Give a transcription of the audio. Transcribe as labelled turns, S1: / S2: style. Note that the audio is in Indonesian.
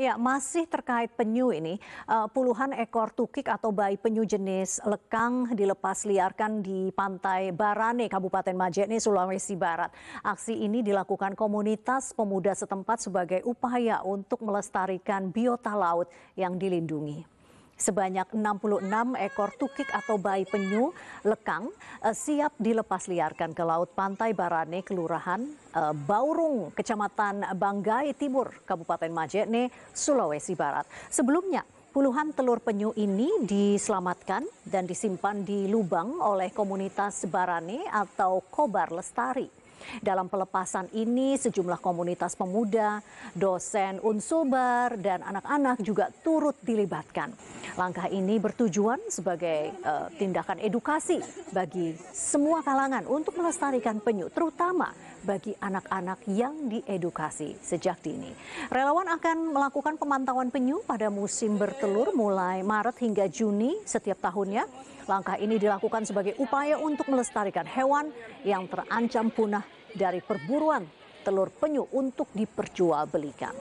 S1: Ya, masih terkait penyu ini, eh, puluhan ekor tukik atau bayi penyu jenis lekang dilepas liarkan di pantai Barane, Kabupaten Majene, Sulawesi Barat. Aksi ini dilakukan komunitas pemuda setempat sebagai upaya untuk melestarikan biota laut yang dilindungi. Sebanyak 66 ekor tukik atau bayi penyu lekang eh, siap dilepas liarkan ke Laut Pantai Barane, Kelurahan eh, Baurung, Kecamatan Banggai Timur, Kabupaten Majene, Sulawesi Barat. Sebelumnya, Puluhan telur penyu ini diselamatkan dan disimpan di lubang oleh komunitas Barane atau Kobar Lestari. Dalam pelepasan ini, sejumlah komunitas pemuda, dosen unsubar, dan anak-anak juga turut dilibatkan. Langkah ini bertujuan sebagai uh, tindakan edukasi bagi semua kalangan untuk melestarikan penyu, terutama bagi anak-anak yang diedukasi sejak dini. Relawan akan melakukan pemantauan penyu pada musim bertelur mulai Maret hingga Juni setiap tahunnya. Langkah ini dilakukan sebagai upaya untuk melestarikan hewan yang terancam punah dari perburuan telur penyu untuk diperjualbelikan.